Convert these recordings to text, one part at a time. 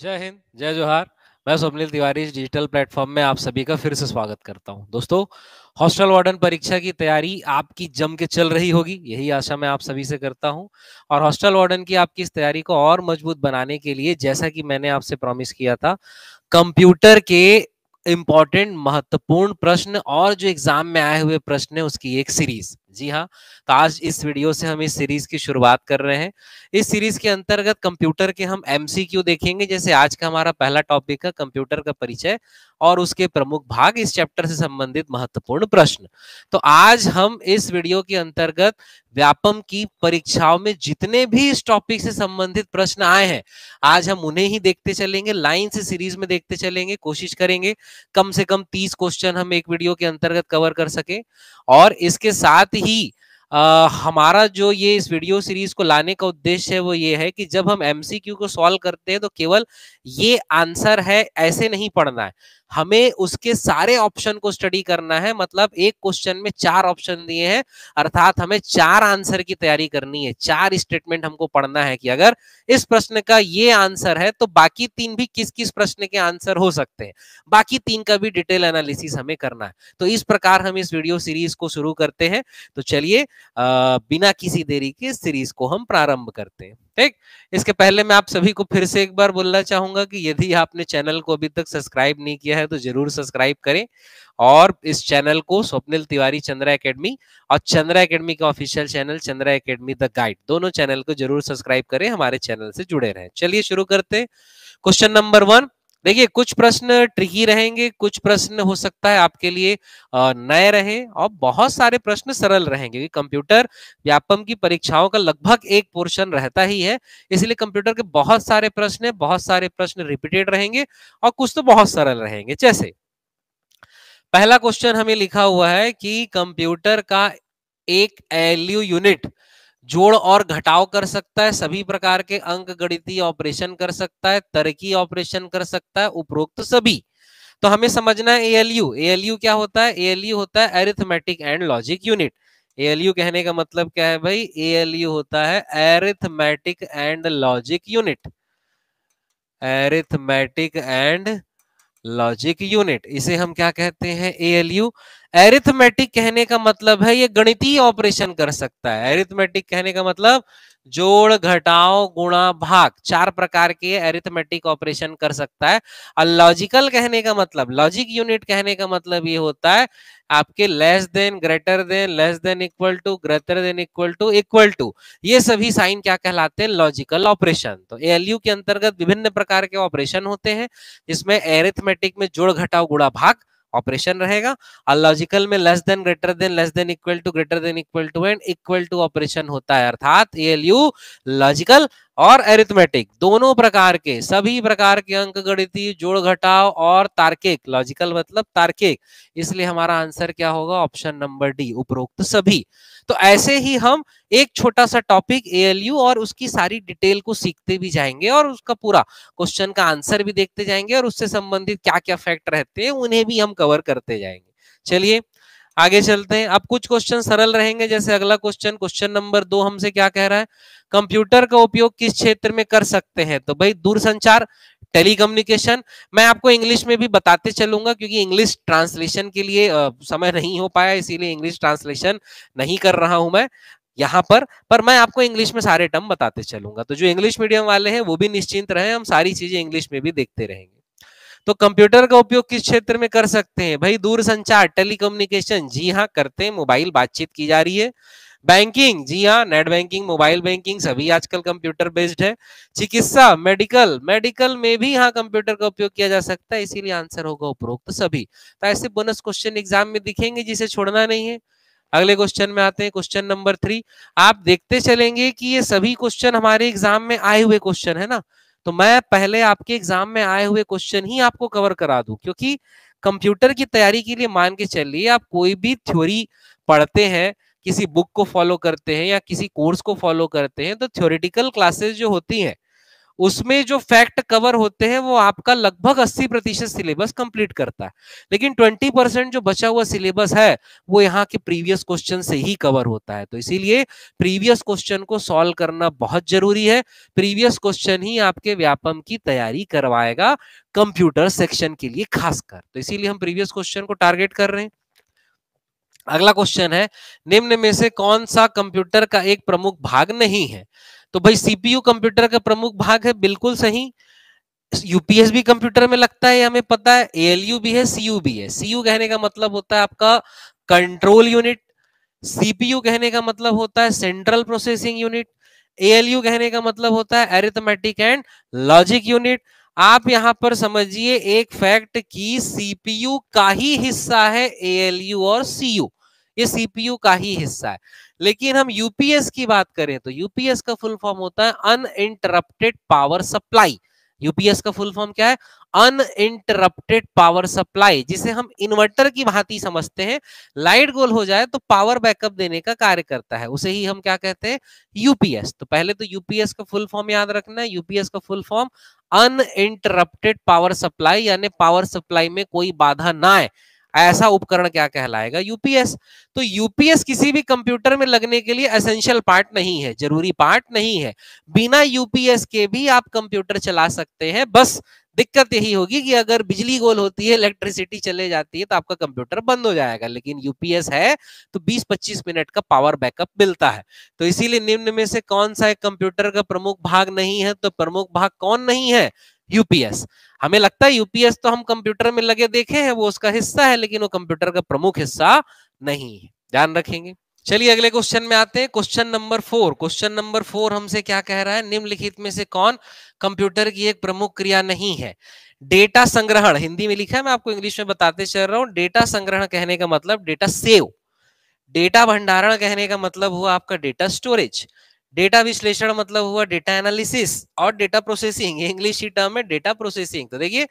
जय हिंद जय जोहार मैं स्वप्निल तिवारी डिजिटल प्लेटफॉर्म में आप सभी का फिर से स्वागत करता हूं दोस्तों हॉस्टल वार्डन परीक्षा की तैयारी आपकी जम के चल रही होगी यही आशा मैं आप सभी से करता हूं और हॉस्टल वार्डन की आपकी इस तैयारी को और मजबूत बनाने के लिए जैसा कि मैंने आपसे प्रॉमिस किया था कंप्यूटर के इम्पॉर्टेंट महत्वपूर्ण प्रश्न और जो एग्जाम में आए हुए प्रश्न है उसकी एक सीरीज जी हाँ तो आज इस वीडियो से हम इस सीरीज की शुरुआत कर रहे हैं इस सीरीज के अंतर्गत कंप्यूटर के हम एमसीक्यू देखेंगे जैसे आज का हमारा पहला टॉपिक है कंप्यूटर का परिचय और उसके प्रमुख भाग इस चैप्टर से संबंधित महत्वपूर्ण प्रश्न तो आज हम इस वीडियो के अंतर्गत व्यापम की परीक्षाओं में जितने भी इस टॉपिक से संबंधित प्रश्न आए हैं आज हम उन्हें ही देखते चलेंगे लाइन से सीरीज में देखते चलेंगे कोशिश करेंगे कम से कम तीस क्वेश्चन हम एक वीडियो के अंतर्गत कवर कर सके और इसके साथ ही ही आ, हमारा जो ये इस वीडियो सीरीज को लाने का उद्देश्य है वो ये है कि जब हम एमसीक्यू को सॉल्व करते हैं तो केवल ये आंसर है ऐसे नहीं पढ़ना है हमें उसके सारे ऑप्शन को स्टडी करना है मतलब एक क्वेश्चन में चार ऑप्शन दिए हैं अर्थात हमें चार आंसर की तैयारी करनी है चार स्टेटमेंट हमको पढ़ना है कि अगर इस प्रश्न का ये आंसर है तो बाकी तीन भी किस किस प्रश्न के आंसर हो सकते हैं बाकी तीन का भी डिटेल एनालिसिस हमें करना है तो इस प्रकार हम इस वीडियो सीरीज को शुरू करते हैं तो चलिए बिना किसी देरी के सीरीज को हम प्रारंभ करते हैं ठीक इसके पहले मैं आप सभी को फिर से एक बार बोलना चाहूंगा कि यदि आपने चैनल को अभी तक सब्सक्राइब नहीं किया है तो जरूर सब्सक्राइब करें और इस चैनल को स्वप्निल तिवारी चंद्रा एकेडमी और चंद्रा एकेडमी का official channel Chandra academy the guide दोनों चैनल को जरूर सब्सक्राइब करें हमारे चैनल से जुड़े रहें चलिए शुरू करते क्वेश्चन नंबर वन देखिए कुछ प्रश्न ट्रिकी रहेंगे कुछ प्रश्न हो सकता है आपके लिए नए रहे और बहुत सारे प्रश्न सरल रहेंगे कंप्यूटर व्यापम की परीक्षाओं का लगभग एक पोर्शन रहता ही है इसलिए कंप्यूटर के बहुत सारे प्रश्न बहुत सारे प्रश्न रिपीटेड रहेंगे और कुछ तो बहुत सरल रहेंगे जैसे पहला क्वेश्चन हमें लिखा हुआ है कि कंप्यूटर का एक एलयू यूनिट जोड़ और घटाव कर सकता है सभी प्रकार के अंक गणितीय ऑपरेशन कर सकता है तरकी ऑपरेशन कर सकता है उपरोक्त सभी तो हमें समझना है एएलयू एएलयू क्या होता है एएलयू होता है arithmetic and logic unit ALU कहने का मतलब क्या है भाई एएलयू होता है arithmetic and logic unit arithmetic and logic unit इसे हम क्या कहते हैं ए एल यू एरिथमेटिक कहने का मतलब है ये गणितीय ऑपरेशन कर सकता है एरिथमेटिक कहने का मतलब जोड़ घटाओ गुणा भाग चार प्रकार के एरिथमेटिक ऑपरेशन कर सकता है और लॉजिकल कहने का मतलब लॉजिक यूनिट कहने का मतलब ये होता है आपके less than greater than less than equal to greater than equal to equal to ये सभी साइन क्या कहलाते हैं लॉजिकल ऑपरेशन तो एएलयू के अंतर्गत विभिन्न प्रकार के ऑपरेशन होते हैं जिसमें एरिथमेटिक में जोड़ घटाओ गुणा भाग ऑपरेशन रहेगा और लॉजिकल में less than greater than less than equal to greater than equal to and equal to operation होता है अर्थात यू लॉजिकल और एरिथमेटिक दोनों प्रकार के सभी प्रकार के अंक गणितीय जोड़ घटाव और तार्किक लॉजिकल मतलब तार्किक इसलिए हमारा आंसर क्या होगा ऑप्शन नंबर डी उपरोक्त सभी तो ऐसे ही हम एक छोटा सा टॉपिक एएलयू और उसकी सारी डिटेल को सीखते भी जाएंगे और उसका पूरा क्वेश्चन का आंसर भी देखते जाएंगे और उससे संबंधित क्या क्या फैक्ट रहते हैं उन्हें भी हम कवर करते जाएंगे चलिए आगे चलते हैं अब कुछ क्वेश्चन सरल रहेंगे जैसे अगला क्वेश्चन क्वेश्चन नंबर दो हमसे क्या कह रहा है कंप्यूटर का उपयोग किस क्षेत्र में कर सकते हैं तो भाई दूरसंचार टेलीकम्युनिकेशन मैं आपको इंग्लिश में भी बताते चलूंगा क्योंकि इंग्लिश ट्रांसलेशन के लिए समय नहीं हो पाया इसीलिए इंग्लिश ट्रांसलेशन नहीं कर रहा हूं मैं यहाँ पर पर मैं आपको इंग्लिश में सारे टर्म बताते चलूंगा तो जो इंग्लिश मीडियम वाले हैं वो भी निश्चिंत रहे हम सारी चीजें इंग्लिश में भी देखते रहेंगे तो कंप्यूटर का उपयोग किस क्षेत्र में कर सकते हैं भाई दूर संचार टेलीकम्युनिकेशन जी हाँ करते हैं मोबाइल बातचीत की जा रही है बैंकिंग जी हाँ नेट बैंकिंग मोबाइल बैंकिंग सभी आजकल कंप्यूटर बेस्ड है चिकित्सा मेडिकल मेडिकल में भी यहाँ कंप्यूटर का उपयोग किया जा सकता है इसीलिए आंसर होगा उपरोक्त तो सभी तो ऐसे बोनस क्वेश्चन एग्जाम में दिखेंगे जिसे छोड़ना नहीं है अगले क्वेश्चन में आते हैं क्वेश्चन नंबर थ्री आप देखते चलेंगे कि ये सभी क्वेश्चन हमारे एग्जाम में आए हुए क्वेश्चन है ना तो मैं पहले आपके एग्जाम में आए हुए क्वेश्चन ही आपको कवर करा दू क्योंकि कंप्यूटर की तैयारी के लिए मान के चलिए आप कोई भी थ्योरी पढ़ते हैं किसी बुक को फॉलो करते हैं या किसी कोर्स को फॉलो करते हैं तो थ्योरिटिकल क्लासेस जो होती हैं उसमें जो फैक्ट कवर होते हैं वो आपका लगभग 80 प्रतिशत सिलेबस कंप्लीट करता है लेकिन 20 परसेंट जो बचा हुआ सिलेबस है वो यहाँ के प्रीवियस क्वेश्चन से ही कवर होता है तो इसीलिए प्रीवियस क्वेश्चन को सॉल्व करना बहुत जरूरी है प्रीवियस क्वेश्चन ही आपके व्यापम की तैयारी करवाएगा कंप्यूटर सेक्शन के लिए खासकर तो इसीलिए हम प्रीवियस क्वेश्चन को टारगेट कर रहे हैं अगला क्वेश्चन है निम्न में से कौन सा कंप्यूटर का एक प्रमुख भाग नहीं है तो भाई सीपीयू कंप्यूटर का प्रमुख भाग है बिल्कुल सही यूपीएस भी कंप्यूटर में लगता है हमें पता है एएलयू भी है सीयू भी है सीयू कहने का मतलब होता है आपका कंट्रोल यूनिट सीपीयू कहने का मतलब होता है सेंट्रल प्रोसेसिंग यूनिट एएलयू कहने का मतलब होता है एरिथमेटिक एंड लॉजिक यूनिट आप यहां पर समझिए एक फैक्ट कि सीपीयू का ही हिस्सा है एएलयू और सीयू ये सीपीयू का ही हिस्सा है लेकिन हम यूपीएस की बात करें तो यूपीएस का फुल फॉर्म होता है अनइंटरप्टेड पावर सप्लाई यूपीएस का फुल फॉर्म क्या है अनइंटरप्टेड पावर सप्लाई जिसे हम इन्वर्टर की भांति समझते हैं लाइट गोल हो जाए तो पावर बैकअप देने का कार्य करता है उसे ही हम क्या कहते हैं यूपीएस तो पहले तो यूपीएस का फुल फॉर्म याद रखना है यूपीएस का full form uninterrupted power supply यानी पावर सप्लाई में कोई बाधा ना आए ऐसा उपकरण क्या कहलाएगा यूपीएस तो यूपीएस किसी भी कंप्यूटर में लगने के लिए असेंशियल पार्ट नहीं है जरूरी पार्ट नहीं है बिना यूपीएस के भी आप कंप्यूटर चला सकते हैं बस दिक्कत यही होगी कि अगर बिजली गोल होती है इलेक्ट्रिसिटी चले जाती है तो आपका कंप्यूटर बंद हो जाएगा लेकिन यूपीएस है तो 20-25 मिनट का पावर बैकअप मिलता है तो इसीलिए निम्न में से कौन सा एक कंप्यूटर का प्रमुख भाग नहीं है तो प्रमुख भाग कौन नहीं है यूपीएस हमें लगता है यूपीएस तो हम कंप्यूटर में लगे देखे हैं वो उसका हिस्सा है लेकिन वो कंप्यूटर का प्रमुख हिस्सा नहीं है ध्यान रखेंगे चलिए अगले क्वेश्चन में आते हैं question number four question number four हमसे क्या कह रहा है निम्नलिखित में से कौन कंप्यूटर की एक प्रमुख क्रिया नहीं है डेटा संग्रहण हिंदी में लिखा है मैं आपको इंग्लिश में बताते चल रहा हूँ डेटा संग्रहण कहने का मतलब डेटा सेव डेटा भंडारण कहने का मतलब हुआ आपका डेटा स्टोरेज डेटा विश्लेषण मतलब हुआ डेटा एनालिसिस और डेटा प्रोसेसिंग इंग्लिश टर्म है डेटा प्रोसेसिंग तो देखिए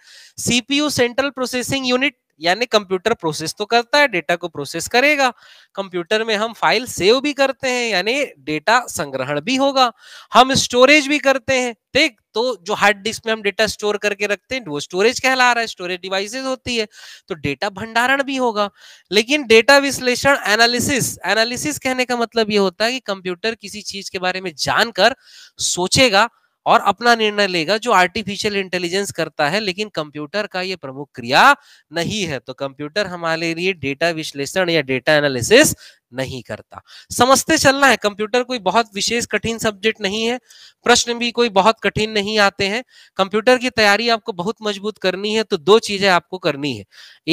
सीपीयू सेंट्रल प्रोसेसिंग यूनिट यानी कंप्यूटर प्रोसेस तो करता है डेटा को प्रोसेस करेगा कंप्यूटर में हम फाइल सेव भी करते हैं यानी डेटा संग्रहण भी होगा हम स्टोरेज भी करते हैं ठीक तो जो हार्ड डिस्क में हम डेटा स्टोर करके रखते हैं वो स्टोरेज कहला रहा है स्टोरेज डिवाइसेस होती है तो डेटा भंडारण भी होगा लेकिन डेटा विश्लेषण एनालिसिस एनालिसिस कहने का मतलब ये होता है कि कंप्यूटर किसी चीज के बारे में जानकर सोचेगा और अपना निर्णय लेगा जो आर्टिफिशियल इंटेलिजेंस करता है लेकिन कंप्यूटर का ये प्रमुख क्रिया नहीं है तो कंप्यूटर हमारे लिए डेटा विश्लेषण या डेटा एनालिसिस नहीं करता समझते चलना है कंप्यूटर कोई बहुत विशेष कठिन सब्जेक्ट नहीं है प्रश्न भी कोई बहुत कठिन नहीं आते हैं कंप्यूटर की तैयारी आपको बहुत मजबूत करनी है तो दो चीजें आपको करनी है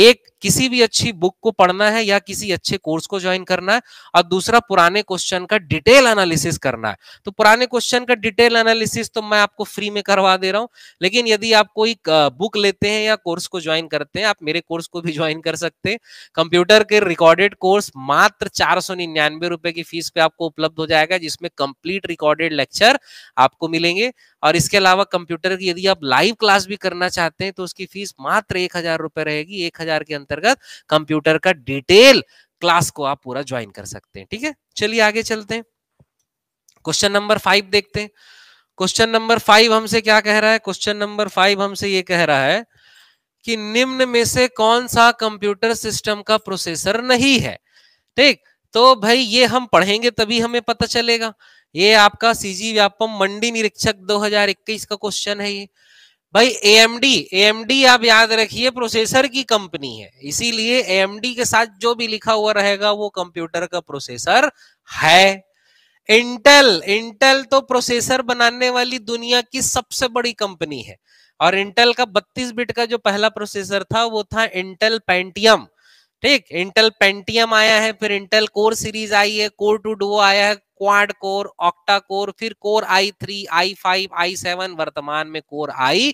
एक किसी भी अच्छी बुक को पढ़ना है या किसी अच्छे कोर्स को ज्वाइन करना है और दूसरा पुराने क्वेश्चन का डिटेल एनालिसिस करना है तो पुराने क्वेश्चन का डिटेल एनालिसिस तो मैं आपको फ्री में करवा दे रहा हूँ लेकिन यदि आप कोई बुक लेते हैं या कोर्स को ज्वाइन करते हैं आप मेरे कोर्स को भी ज्वाइन कर सकते हैं कंप्यूटर के रिकॉर्डेड कोर्स मात्र चार सौ निन्यानवे रुपए की फीस पे आपको उपलब्ध हो जाएगा जिसमें कंप्लीट रिकॉर्डेड लेक्चर आपको मिलेंगे और इसके अलावा कंप्यूटर की यदि आप लाइव क्लास भी करना चाहते हैं तो उसकी फीस मात्र एक हजार रुपए रहेगी एक हजार के अंतर्गत कंप्यूटर का डिटेल क्लास को आप पूरा ज्वाइन कर सकते हैं ठीक है चलिए आगे चलते हैं क्वेश्चन नंबर फाइव देखते हैं क्वेश्चन नंबर फाइव हमसे क्या कह रहा है क्वेश्चन नंबर फाइव हमसे ये कह रहा है कि निम्न में से कौन सा कंप्यूटर सिस्टम का प्रोसेसर नहीं है ठीक तो भाई ये हम पढ़ेंगे तभी हमें पता चलेगा ये आपका सीजी व्यापम मंडी निरीक्षक 2021 का क्वेश्चन है ये भाई एएमडी एएमडी आप याद रखिए प्रोसेसर की कंपनी है इसीलिए एएमडी के साथ जो भी लिखा हुआ रहेगा वो कंप्यूटर का प्रोसेसर है इंटेल इंटेल तो प्रोसेसर बनाने वाली दुनिया की सबसे बड़ी कंपनी है और इंटेल का 32 बिट का जो पहला प्रोसेसर था वो था इंटेल पेंटियम ठीक इंटेल पेंटियम आया है फिर इंटेल कोर सीरीज आई है कोर टू डो आया है क्वाड कोर ऑक्टा कोर फिर core i three i five i seven वर्तमान में कोर आई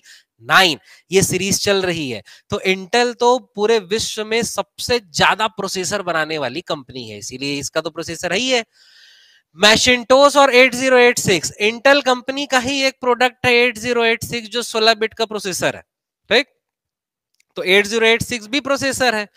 नाइन ये सीरीज चल रही है तो इंटेल तो पूरे विश्व में सबसे ज्यादा प्रोसेसर बनाने वाली कंपनी है इसीलिए इसका तो प्रोसेसर ही है मैशिनटोस और 8086 इंटेल कंपनी का ही एक प्रोडक्ट है 8086 जो 16 बिट का प्रोसेसर है ठीक तो 8086 भी प्रोसेसर है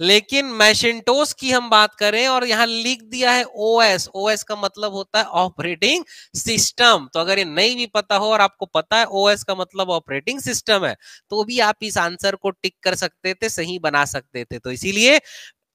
लेकिन मैशेंटोस की हम बात करें और यहाँ लिख दिया है ओएस ओएस का मतलब होता है ऑपरेटिंग सिस्टम तो अगर ये नहीं भी पता हो और आपको पता है ओएस का मतलब ऑपरेटिंग सिस्टम है तो भी आप इस आंसर को टिक कर सकते थे सही बना सकते थे तो इसीलिए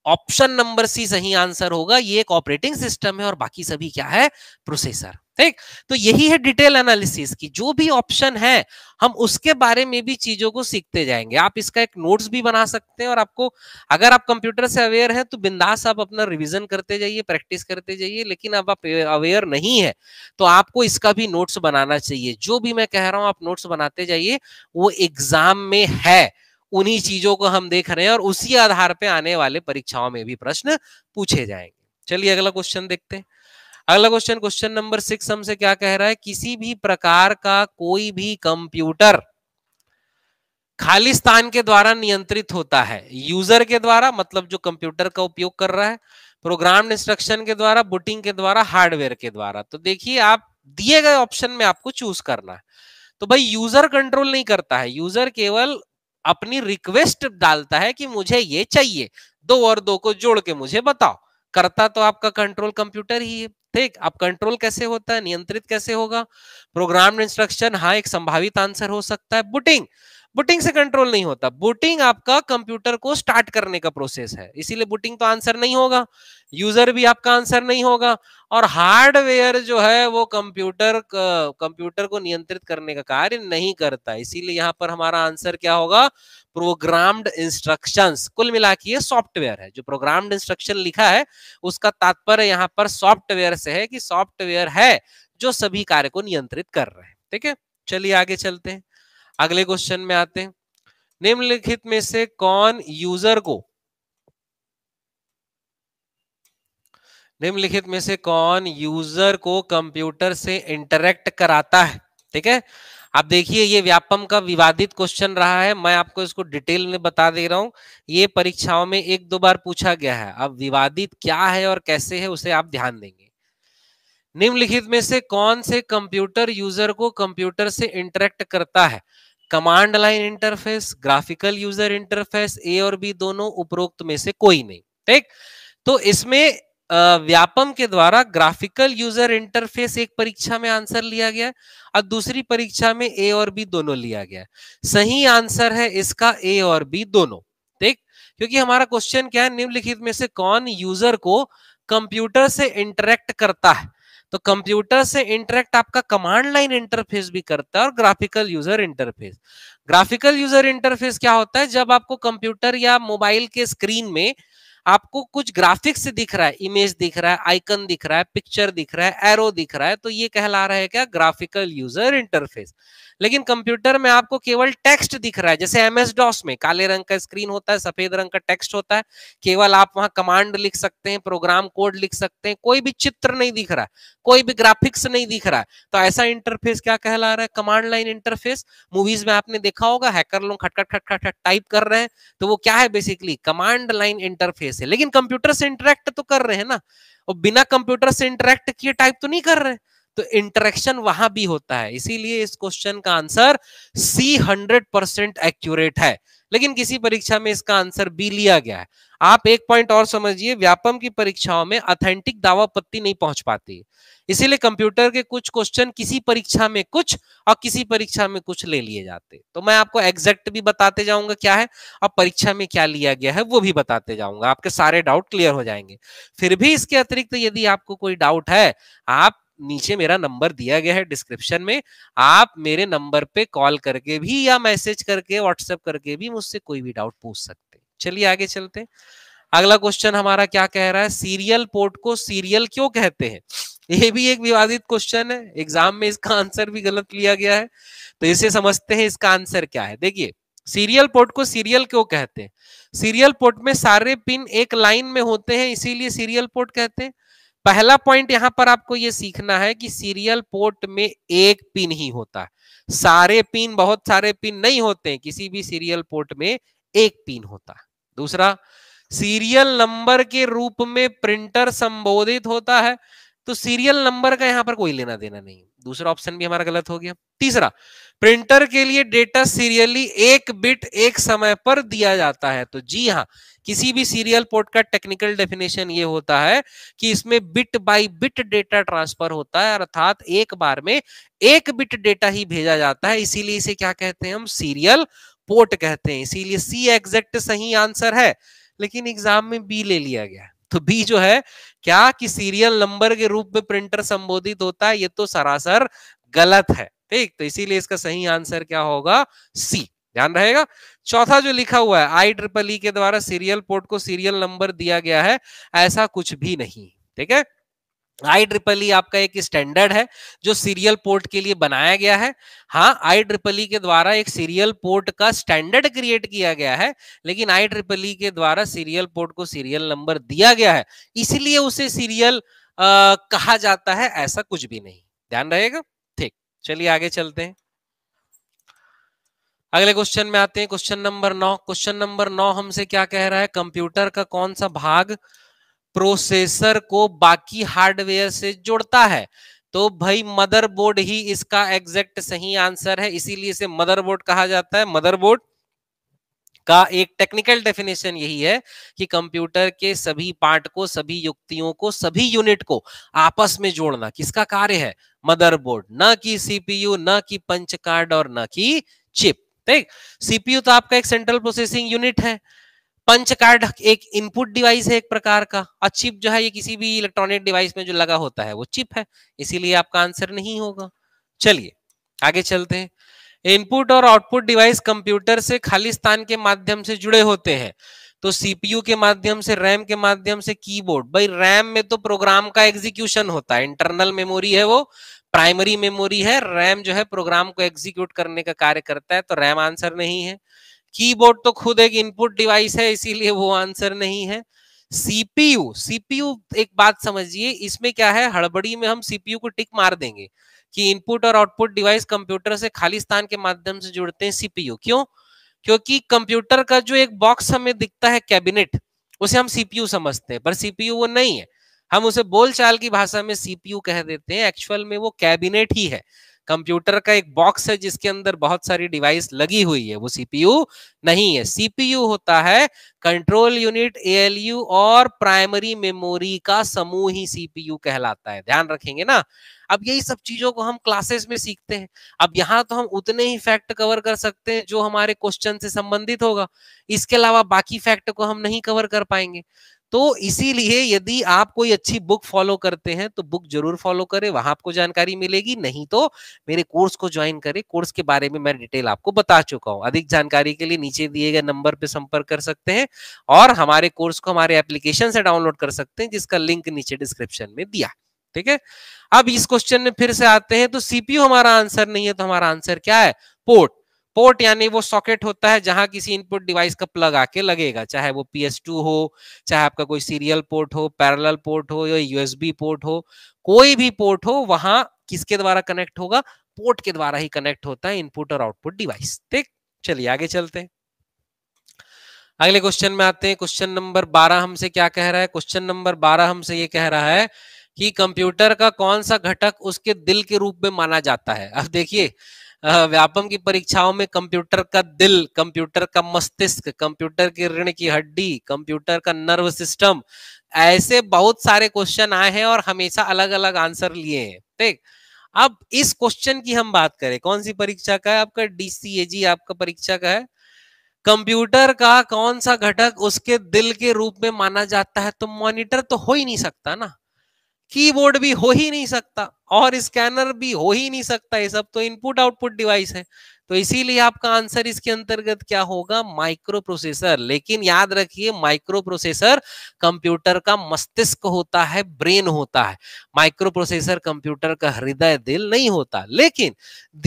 ऑप्शन नंबर सी सही आंसर होगा ये एक ऑपरेटिंग सिस्टम है और बाकी सभी क्या है प्रोसेसर ठीक तो यही है डिटेल एनालिसिस की जो भी ऑप्शन है हम उसके बारे में भी चीजों को सीखते जाएंगे आप इसका एक नोट्स भी बना सकते हैं और आपको अगर आप कंप्यूटर से अवेयर हैं तो बिंदास आप अपना रिवीजन करते जाइए प्रैक्टिस करते जाइए लेकिन अब आप अवेयर नहीं है तो आपको इसका भी नोट्स बनाना चाहिए जो भी मैं कह रहा हूं आप नोट्स बनाते जाइए वो एग्जाम में है उन्हीं चीजों को हम देख रहे हैं और उसी आधार पे आने वाले परीक्षाओं में भी प्रश्न पूछे जाएंगे चलिए अगला क्वेश्चन देखते हैं अगला क्वेश्चन क्वेश्चन नंबर सिक्स हमसे क्या कह रहा है किसी भी प्रकार का कोई भी कंप्यूटर खालिस्तान के द्वारा नियंत्रित होता है यूजर के द्वारा मतलब जो कंप्यूटर का उपयोग कर रहा है प्रोग्राम इंस्ट्रक्शन के द्वारा बुटिंग के द्वारा हार्डवेयर के द्वारा तो देखिए आप दिए गए ऑप्शन में आपको चूज करना है तो भाई यूजर कंट्रोल नहीं करता है यूजर केवल अपनी रिक्वेस्ट डालता है कि मुझे ये चाहिए दो और दो को जोड़ के मुझे बताओ करता तो आपका कंट्रोल कंप्यूटर ही है ठीक आप कंट्रोल कैसे होता है नियंत्रित कैसे होगा प्रोग्राम इंस्ट्रक्शन हाँ एक संभावित आंसर हो सकता है बुटिंग बुटिंग से कंट्रोल नहीं होता बुटिंग आपका कंप्यूटर को स्टार्ट करने का प्रोसेस है इसीलिए बुटिंग तो आंसर नहीं होगा यूजर भी आपका आंसर नहीं होगा और हार्डवेयर जो है वो कंप्यूटर कंप्यूटर को नियंत्रित करने का कार्य नहीं करता इसीलिए यहां पर हमारा आंसर क्या होगा प्रोग्राम्ड इंस्ट्रक्शंस कुल मिला के ये सॉफ्टवेयर है जो प्रोग्राम्ड इंस्ट्रक्शन लिखा है उसका तात्पर्य यहाँ पर सॉफ्टवेयर से है कि सॉफ्टवेयर है जो सभी कार्य को नियंत्रित कर रहे हैं ठीक है चलिए आगे चलते हैं अगले क्वेश्चन में आते हैं निम्नलिखित में से कौन यूजर को निम्नलिखित में से कौन यूजर को कंप्यूटर से इंटरेक्ट कराता है ठीक है आप देखिए ये व्यापम का विवादित क्वेश्चन रहा है मैं आपको इसको डिटेल में बता दे रहा हूं ये परीक्षाओं में एक दो बार पूछा गया है अब विवादित क्या है और कैसे है उसे आप ध्यान देंगे निम्नलिखित में से कौन से कंप्यूटर यूजर को कंप्यूटर से इंटरेक्ट करता है command line interface graphical user interface A और बी दोनों उपरोक्त में से कोई नहीं ठीक तो इसमें व्यापम के द्वारा ग्राफिकल यूजर इंटरफेस एक परीक्षा में आंसर लिया गया और दूसरी परीक्षा में ए और बी दोनों लिया गया सही आंसर है इसका ए और बी दोनों ठीक क्योंकि हमारा क्वेश्चन क्या है निम्नलिखित में से कौन यूजर को कंप्यूटर से इंटरेक्ट करता है तो कंप्यूटर से इंटरेक्ट आपका कमांड लाइन इंटरफेस भी करता है और graphical user interface graphical user interface क्या होता है जब आपको कंप्यूटर या मोबाइल के स्क्रीन में आपको कुछ ग्राफिक्स दिख रहा है इमेज दिख रहा है आइकन दिख रहा है पिक्चर दिख रहा है एरो दिख रहा है तो ये कहला रहा है क्या ग्राफिकल यूजर इंटरफेस लेकिन कंप्यूटर में आपको केवल टेक्स्ट दिख रहा है जैसे एमएस डॉस में काले रंग का स्क्रीन होता है सफेद रंग का टेक्स्ट होता है केवल आप वहां कमांड लिख सकते हैं प्रोग्राम कोड लिख सकते हैं कोई भी चित्र नहीं दिख रहा है कोई भी ग्राफिक्स नहीं दिख रहा है तो ऐसा इंटरफेस क्या कहला रहा है कमांड लाइन इंटरफेस मूवीज में आपने देखा होगा हैकर लोग खटखट खटखट खट टाइप कर रहे हैं तो वो क्या है बेसिकली कमांड लाइन इंटरफेस है लेकिन कंप्यूटर से इंटरेक्ट तो कर रहे हैं ना और बिना कंप्यूटर से इंटरेक्ट किए टाइप तो नहीं कर रहे हैं तो इंटरेक्शन वहां भी होता है इसीलिए इस क्वेश्चन का answer C hundred percent accurate है लेकिन किसी परीक्षा में इसका आंसर बी लिया गया है आप एक पॉइंट और समझिए व्यापम की परीक्षाओं में अथेंटिक दावा पत्ती नहीं पहुंच पाती इसीलिए कंप्यूटर के कुछ क्वेश्चन किसी परीक्षा में कुछ और किसी परीक्षा में कुछ ले लिए जाते तो मैं आपको एग्जैक्ट भी बताते जाऊंगा क्या है और परीक्षा में क्या लिया गया है वो भी बताते जाऊंगा आपके सारे डाउट क्लियर हो जाएंगे फिर भी इसके अतिरिक्त तो यदि आपको कोई डाउट है आप नीचे मेरा नंबर दिया गया है डिस्क्रिप्शन में आप मेरे नंबर पे कॉल करके भी या मैसेज करके व्हाट्सएप करके भी मुझसे कोई भी डाउट पूछ सकते चलिए आगे चलते अगला क्वेश्चन हमारा क्या कह रहा है सीरियल पोर्ट को सीरियल क्यों कहते हैं ये भी एक विवादित क्वेश्चन है एग्जाम में इसका आंसर भी गलत लिया गया है तो इसे समझते हैं इसका आंसर क्या है देखिए सीरियल पोर्ट को सीरियल क्यों कहते हैं सीरियल पोर्ट में सारे पिन एक लाइन में होते हैं इसीलिए सीरियल पोर्ट कहते हैं पहला पॉइंट यहां पर आपको ये सीखना है कि सीरियल पोर्ट में एक पिन ही होता है सारे पिन बहुत सारे पिन नहीं होते हैं किसी भी सीरियल पोर्ट में एक पिन होता है दूसरा सीरियल नंबर के रूप में प्रिंटर संबोधित होता है तो सीरियल नंबर का यहां पर कोई लेना देना नहीं दूसरा ऑप्शन भी हमारा गलत हो गया तीसरा प्रिंटर के लिए डेटा सीरियली एक बिट एक समय पर दिया जाता है तो जी हाँ किसी भी सीरियल पोर्ट का टेक्निकल डेफिनेशन ये होता है कि इसमें bit by bit data transfer होता है अर्थात एक बार में एक बिट डेटा ही भेजा जाता है इसीलिए इसे क्या कहते हैं हम सीरियल पोर्ट कहते हैं इसीलिए सी एग्जेक्ट सही आंसर है लेकिन एग्जाम में बी ले लिया गया तो बी जो है क्या कि सीरियल नंबर के रूप में प्रिंटर संबोधित होता है ये तो सरासर गलत है ठीक तो इसीलिए इसका सही आंसर क्या होगा सी ध्यान रहेगा चौथा जो लिखा हुआ है आई ट्रिपल ई के द्वारा सीरियल पोर्ट को सीरियल नंबर दिया गया है ऐसा कुछ भी नहीं ठीक है आई ट्रिपल ई आपका एक स्टैंडर्ड है जो सीरियल पोर्ट के लिए बनाया गया है हाँ आई ट्रिपल ई के द्वारा एक सीरियल पोर्ट का स्टैंडर्ड क्रिएट किया गया है लेकिन आई ट्रिपल ई के द्वारा सीरियल पोर्ट को सीरियल नंबर दिया गया है इसलिए उसे सीरियल कहा जाता है ऐसा कुछ भी नहीं ध्यान रहेगा ठीक चलिए आगे चलते हैं अगले क्वेश्चन में आते हैं क्वेश्चन नंबर नौ क्वेश्चन नंबर नौ हमसे क्या कह रहा है कंप्यूटर का कौन सा भाग प्रोसेसर को बाकी हार्डवेयर से जोड़ता है तो भाई मदरबोर्ड ही इसका एग्जैक्ट सही आंसर है इसीलिए इसे मदरबोर्ड कहा जाता है मदरबोर्ड का एक टेक्निकल डेफिनेशन यही है कि कंप्यूटर के सभी पार्ट को सभी युक्तियों को सभी यूनिट को आपस में जोड़ना किसका कार्य है मदरबोर्ड न कि सीपीयू न कि पंच कार्ड और न कि चिप ठीक सीपीयू तो आपका एक सेंट्रल प्रोसेसिंग यूनिट है पंच कार्ड एक इनपुट डिवाइस है एक प्रकार का और चिप जो है ये किसी भी इलेक्ट्रॉनिक डिवाइस में जो लगा होता है वो चिप है इसीलिए आपका आंसर नहीं होगा चलिए आगे चलते हैं इनपुट और आउटपुट डिवाइस कंप्यूटर से खाली स्थान के माध्यम से जुड़े होते हैं तो सीपीयू के माध्यम से रैम के माध्यम से कीबोर्ड भाई रैम में तो प्रोग्राम का एग्जीक्यूशन होता है इंटरनल मेमोरी है वो प्राइमरी मेमोरी है रैम जो है प्रोग्राम को एग्जीक्यूट करने का कार्य करता है तो रैम आंसर नहीं है कीबोर्ड तो खुद एक इनपुट डिवाइस है इसीलिए वो आंसर नहीं है सीपीयू सीपीयू एक बात समझिए इसमें क्या है हड़बड़ी में हम सीपीयू को टिक मार देंगे कि इनपुट और आउटपुट डिवाइस कंप्यूटर से खालिस्तान के माध्यम से जुड़ते हैं सीपीयू क्यों क्योंकि कंप्यूटर का जो एक बॉक्स हमें दिखता है कैबिनेट उसे हम सीपीयू समझते हैं पर सीपीयू वो नहीं है हम उसे बोलचाल की भाषा में सीपीयू कह देते हैं एक्चुअल में वो कैबिनेट ही है कंप्यूटर का एक बॉक्स है जिसके अंदर बहुत सारी डिवाइस लगी हुई है वो सीपीयू नहीं है सीपीयू होता है कंट्रोल यूनिट एएलयू और प्राइमरी मेमोरी का समूह ही सीपीयू कहलाता है ध्यान रखेंगे ना अब यही सब चीजों को हम क्लासेस में सीखते हैं अब यहाँ तो हम उतने ही फैक्ट कवर कर सकते हैं जो हमारे क्वेश्चन से संबंधित होगा इसके अलावा बाकी फैक्ट को हम नहीं कवर कर पाएंगे तो इसीलिए यदि आप कोई अच्छी बुक फॉलो करते हैं तो बुक जरूर फॉलो करें वहां आपको जानकारी मिलेगी नहीं तो मेरे कोर्स को ज्वाइन करें कोर्स के बारे में मैं डिटेल आपको बता चुका हूं अधिक जानकारी के लिए नीचे दिए गए नंबर पर संपर्क कर सकते हैं और हमारे कोर्स को हमारे एप्लीकेशन से डाउनलोड कर सकते हैं जिसका लिंक नीचे डिस्क्रिप्शन में दिया ठीक है अब इस क्वेश्चन में फिर से आते हैं तो सीपीयू हमारा आंसर नहीं है तो हमारा आंसर क्या है पोर्ट पोर्ट यानी वो सॉकेट होता है जहां किसी इनपुट डिवाइस का प्लग आके लगेगा चाहे वो टू हो चाहे आपका कोई सीरियल पोर्ट हो पैरेलल पोर्ट हो या यूएसबी पोर्ट हो कोई भी पोर्ट हो वहां किसके द्वारा कनेक्ट होगा पोर्ट के द्वारा ही कनेक्ट होता है इनपुट और आउटपुट डिवाइस ठीक चलिए आगे चलते हैं अगले क्वेश्चन में आते हैं क्वेश्चन नंबर बारह हमसे क्या कह रहा है क्वेश्चन नंबर बारह हमसे ये कह रहा है कि कंप्यूटर का कौन सा घटक उसके दिल के रूप में माना जाता है अब देखिए व्यापम की परीक्षाओं में कंप्यूटर का दिल कंप्यूटर का मस्तिष्क कंप्यूटर की ऋण की हड्डी कंप्यूटर का नर्व सिस्टम ऐसे बहुत सारे क्वेश्चन आए हैं और हमेशा अलग अलग आंसर लिए हैं ठीक अब इस क्वेश्चन की हम बात करें कौन सी परीक्षा का है आपका डीसीएजी आपका परीक्षा का है कंप्यूटर का कौन सा घटक उसके दिल के रूप में माना जाता है तो मॉनिटर तो हो ही नहीं सकता ना कीबोर्ड भी हो ही नहीं सकता और स्कैनर भी हो ही नहीं सकता ये सब तो इनपुट आउटपुट डिवाइस है तो इसीलिए आपका आंसर इसके अंतर्गत क्या होगा माइक्रो प्रोसेसर लेकिन याद रखिए माइक्रो प्रोसेसर कंप्यूटर का मस्तिष्क होता है ब्रेन होता है माइक्रो प्रोसेसर कंप्यूटर का हृदय दिल नहीं होता लेकिन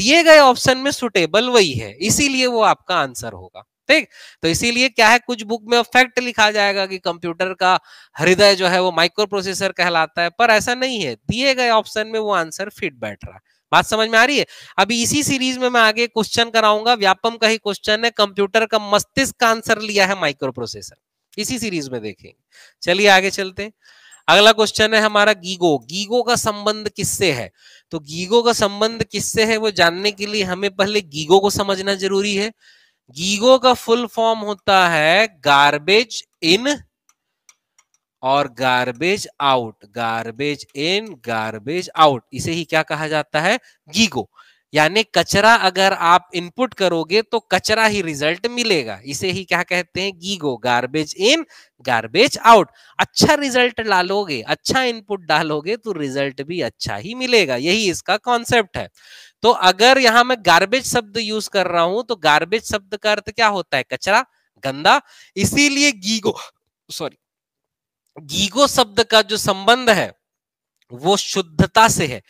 दिए गए ऑप्शन में सुटेबल वही है इसीलिए वो आपका आंसर होगा ठीक तो इसीलिए क्या है कुछ बुक में फैक्ट लिखा जाएगा कि कंप्यूटर का हृदय जो है वो माइक्रो प्रोसेसर कहलाता है पर ऐसा नहीं है दिए गए ऑप्शन में वो आंसर फिट बैठ रहा है बात समझ में आ रही है अभी इसी सीरीज में मैं आगे क्वेश्चन कराऊंगा व्यापम का ही क्वेश्चन है कंप्यूटर का मस्तिष्क का आंसर लिया है माइक्रो प्रोसेसर इसी सीरीज में देखेंगे चलिए आगे चलते अगला क्वेश्चन है हमारा गीगो गीगो का संबंध किससे है तो गीगो का संबंध किससे है वो जानने के लिए हमें पहले गीगो को समझना जरूरी है गीगो का फुल फॉर्म होता है गार्बेज इन और garbage out garbage in garbage out इसे ही क्या कहा जाता है गीगो यानी कचरा अगर आप इनपुट करोगे तो कचरा ही रिजल्ट मिलेगा इसे ही क्या कहते हैं GIGO garbage in garbage out अच्छा रिजल्ट डालोगे अच्छा इनपुट डालोगे तो रिजल्ट भी अच्छा ही मिलेगा यही इसका कॉन्सेप्ट है तो अगर यहां मैं गार्बेज शब्द यूज कर रहा हूं तो गार्बेज शब्द का अर्थ क्या होता है कचरा गंदा इसीलिए गीगो सॉरी गीगो शब्द का जो संबंध है वो शुद्धता से है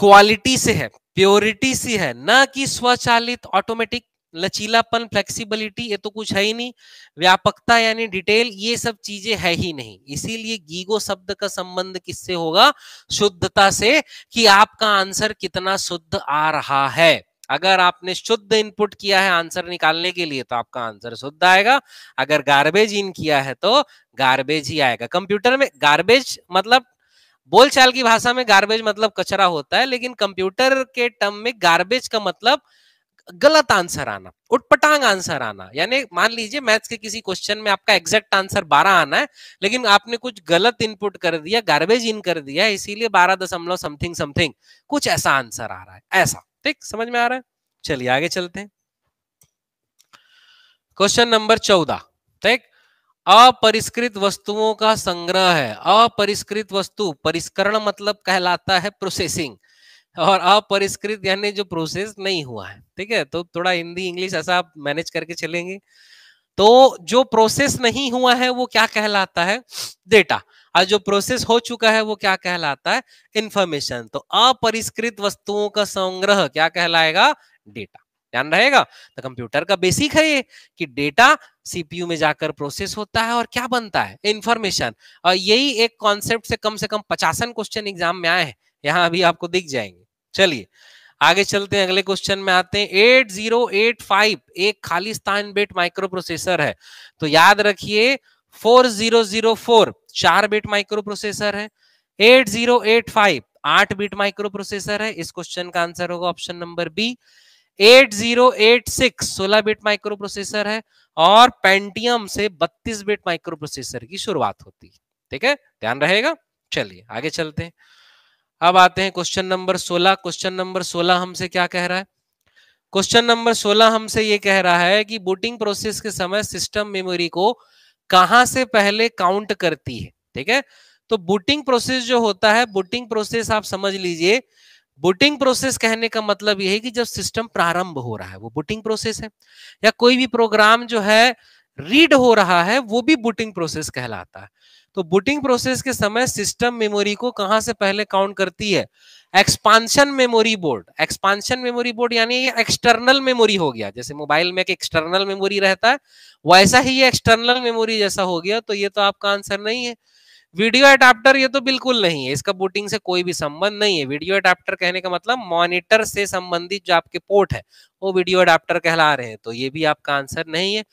क्वालिटी से है प्योरिटी से है ना कि स्वचालित ऑटोमेटिक लचीलापन फ्लेक्सिबिलिटी ये तो कुछ है ही नहीं व्यापकता यानी डिटेल ये सब चीजें है ही नहीं इसीलिए गीगो शब्द का संबंध किससे होगा शुद्धता से कि आपका आंसर कितना शुद्ध आ रहा है अगर आपने शुद्ध इनपुट किया है आंसर निकालने के लिए तो आपका आंसर शुद्ध आएगा अगर गार्बेज इन किया है तो गार्बेज ही आएगा कंप्यूटर में गार्बेज मतलब बोलचाल की भाषा में गार्बेज मतलब कचरा होता है लेकिन कंप्यूटर के टर्म में गार्बेज का मतलब गलत आंसर आना उटपटांग आंसर आना यानी मान लीजिए मैथ्स के किसी क्वेश्चन में आपका एग्जैक्ट आंसर बारह आना है लेकिन आपने कुछ गलत इनपुट कर दिया गार्बेज इन कर दिया इसीलिए बारह दशमलव समथिंग समथिंग कुछ ऐसा आंसर आ रहा है ऐसा ठीक समझ में आ रहा है चलिए आगे चलते हैं क्वेश्चन नंबर चौदह ठीक अपरिष्कृत वस्तुओं का संग्रह है अपरिष्कृत वस्तु परिष्करण मतलब कहलाता है प्रोसेसिंग और अपरिष्कृत यानी जो प्रोसेस नहीं हुआ है ठीक है तो थोड़ा हिंदी इंग्लिश ऐसा आप मैनेज करके चलेंगे तो जो प्रोसेस नहीं हुआ है वो क्या कहलाता है डेटा और जो प्रोसेस हो चुका है वो क्या कहलाता है इंफॉर्मेशन तो अपरिष्कृत वस्तुओं का संग्रह क्या कहलाएगा डेटा ध्यान रहेगा तो कंप्यूटर का बेसिक है ये कि डेटा सीपीयू में जाकर प्रोसेस होता है और क्या बनता है इंफॉर्मेशन और यही एक कॉन्सेप्ट से कम से कम पचासन क्वेश्चन एग्जाम में आए हैं यहाँ अभी आपको दिख जाएंगे चलिए आगे चलते हैं अगले क्वेश्चन में आते हैं 8085 एक खालिस्तान बेट माइक्रो प्रोसेसर है तो याद रखिए 4004 जीरो जीरो चार बेट माइक्रो प्रोसेसर है 8085 जीरो एट फाइव आठ बिट माइक्रो प्रोसेसर है इस क्वेश्चन का आंसर होगा option number B 8086 zero eight six सोलह बिट माइक्रो प्रोसेसर है और पेंटियम से 32 बिट माइक्रो प्रोसेसर की शुरुआत होती है ठीक है ध्यान रहेगा चलिए आगे चलते हैं अब आते हैं क्वेश्चन नंबर सोलह क्वेश्चन नंबर सोलह हमसे क्या कह रहा है क्वेश्चन नंबर सोलह हमसे ये कह रहा है कि बूटिंग प्रोसेस के समय सिस्टम मेमोरी को कहां से पहले काउंट करती है ठीक है तो बूटिंग प्रोसेस जो होता है बूटिंग प्रोसेस आप समझ लीजिए बूटिंग प्रोसेस कहने का मतलब यह है कि जब सिस्टम प्रारंभ हो रहा है वो बूटिंग प्रोसेस है या कोई भी प्रोग्राम जो है रीड हो रहा है वो भी बूटिंग प्रोसेस कहलाता है तो बुटिंग प्रोसेस के समय सिस्टम मेमोरी को कहां से पहले काउंट करती है expansion memory board expansion memory board यानी ये एक्सटर्नल मेमोरी हो गया जैसे मोबाइल में एक एक्सटर्नल मेमोरी रहता है वैसा ही ये एक्सटर्नल मेमोरी जैसा हो गया तो ये तो आपका आंसर नहीं है वीडियो एडाप्टर ये तो बिल्कुल नहीं है इसका बूटिंग से कोई भी संबंध नहीं है वीडियो एडाप्टर कहने का मतलब मॉनिटर से संबंधित जो आपके पोर्ट है वो वीडियो एडाप्टर कहला रहे हैं तो ये भी आपका आंसर नहीं है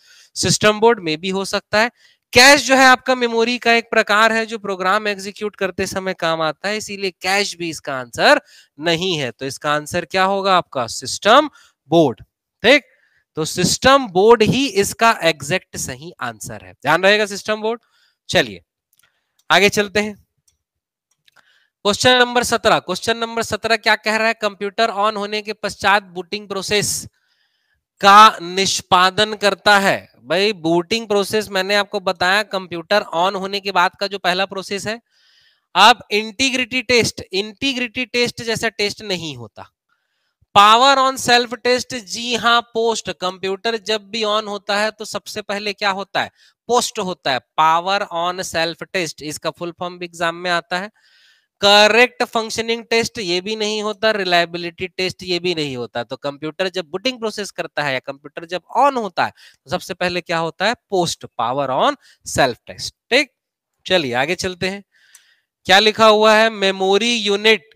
सिस्टम बोर्ड में भी हो सकता है कैश जो है आपका मेमोरी का एक प्रकार है जो प्रोग्राम एग्जीक्यूट करते समय काम आता है इसीलिए कैश भी इसका आंसर नहीं है तो इसका आंसर क्या होगा आपका सिस्टम बोर्ड ठीक तो सिस्टम बोर्ड ही इसका एग्जैक्ट सही आंसर है ध्यान रहेगा सिस्टम बोर्ड चलिए आगे चलते हैं क्वेश्चन नंबर सत्रह क्वेश्चन नंबर सत्रह क्या कह रहा है कंप्यूटर ऑन होने के पश्चात बूटिंग प्रोसेस का निष्पादन करता है भाई बूटिंग प्रोसेस मैंने आपको बताया कंप्यूटर ऑन होने के बाद का जो पहला प्रोसेस है अब इंटीग्रिटी टेस्ट इंटीग्रिटी टेस्ट जैसा टेस्ट नहीं होता पावर ऑन सेल्फ टेस्ट जी हाँ पोस्ट कंप्यूटर जब भी ऑन होता है तो सबसे पहले क्या होता है पोस्ट होता है पावर ऑन सेल्फ टेस्ट इसका फुल फॉर्म भी एग्जाम में आता है करेक्ट फंक्शनिंग टेस्ट ये भी नहीं होता रिलायबिलिटी टेस्ट ये भी नहीं होता तो कंप्यूटर जब बुटिंग प्रोसेस करता है या कंप्यूटर जब ऑन होता है तो सबसे पहले क्या होता है POST power on self test ठीक चलिए आगे चलते हैं क्या लिखा हुआ है मेमोरी यूनिट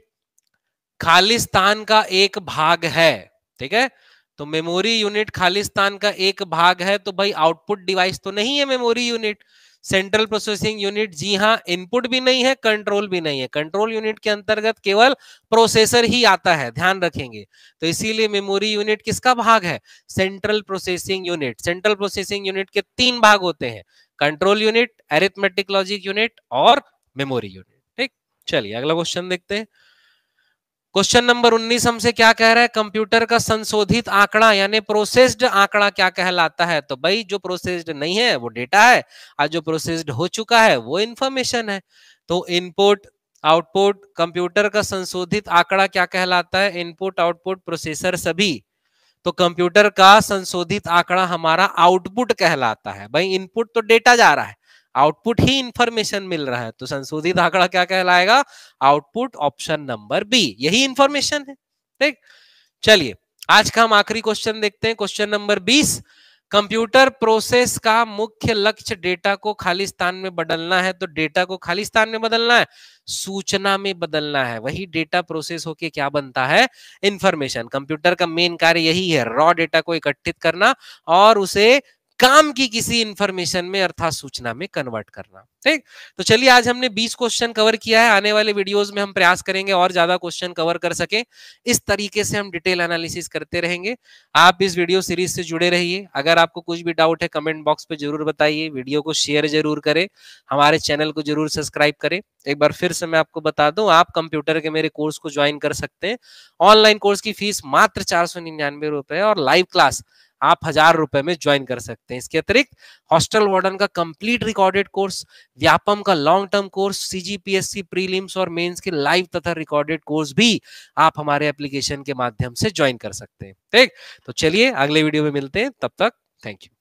खालिस्तान का एक भाग है ठीक है तो मेमोरी यूनिट खालिस्तान का एक भाग है तो भाई आउटपुट डिवाइस तो नहीं है memory unit central processing unit जी हाँ इनपुट भी नहीं है कंट्रोल भी नहीं है कंट्रोल यूनिट के अंतर्गत केवल प्रोसेसर ही आता है ध्यान रखेंगे तो इसीलिए मेमोरी यूनिट किसका भाग है central processing unit central processing unit के तीन भाग होते हैं control unit arithmetic logic unit और मेमोरी यूनिट ठीक चलिए अगला क्वेश्चन देखते हैं क्वेश्चन नंबर 19 हमसे क्या कह रहा है कंप्यूटर का संशोधित आंकड़ा यानी प्रोसेस्ड आंकड़ा क्या कहलाता है तो भाई जो प्रोसेस्ड नहीं है वो डेटा है और जो प्रोसेस्ड हो चुका है वो इंफॉर्मेशन है तो इनपुट आउटपुट कंप्यूटर का संशोधित आंकड़ा क्या कहलाता है इनपुट आउटपुट प्रोसेसर सभी तो कंप्यूटर का संशोधित आंकड़ा हमारा आउटपुट कहलाता है भाई इनपुट तो डेटा जा रहा है आउटपुट ही इंफॉर्मेशन मिल रहा है तो संशोधित आंकड़ा क्या कहलाएगा आउटपुट ऑप्शन नंबर बी यही इंफॉर्मेशन है ठीक चलिए आज का हम आखिरी क्वेश्चन देखते हैं क्वेश्चन नंबर बीस कंप्यूटर प्रोसेस का मुख्य लक्ष्य डेटा को खाली स्थान में बदलना है तो डेटा को खाली स्थान में बदलना है सूचना में बदलना है वही डेटा प्रोसेस होके क्या बनता है इंफॉर्मेशन कंप्यूटर का मेन कार्य यही है रॉ डेटा को इकट्ठित करना और उसे काम की किसी इंफॉर्मेशन में अर्थात सूचना में कन्वर्ट करना ठीक तो चलिए आज हमने 20 क्वेश्चन कवर किया है आने वाले वीडियोस में हम प्रयास करेंगे और ज्यादा क्वेश्चन कवर कर सके इस तरीके से हम डिटेल एनालिसिस करते रहेंगे आप इस वीडियो सीरीज से जुड़े रहिए अगर आपको कुछ भी डाउट है कमेंट बॉक्स पे जरूर बताइए वीडियो को शेयर जरूर करें हमारे चैनल को जरूर सब्सक्राइब करें एक बार फिर से मैं आपको बता दूं आप कंप्यूटर के मेरे कोर्स को ज्वाइन कर सकते हैं ऑनलाइन कोर्स की फीस मात्र चार सौ निन्यानवे रुपए और लाइव क्लास आप हजार रुपए में ज्वाइन कर सकते हैं इसके अतिरिक्त हॉस्टल वार्डन का कंप्लीट रिकॉर्डेड कोर्स व्यापम का long term course CGPSC prelims और मेंस के लाइव तथा रिकॉर्डेड कोर्स भी आप हमारे एप्लीकेशन के माध्यम से ज्वाइन कर सकते हैं ठीक तो चलिए अगले वीडियो में मिलते हैं तब तक थैंक यू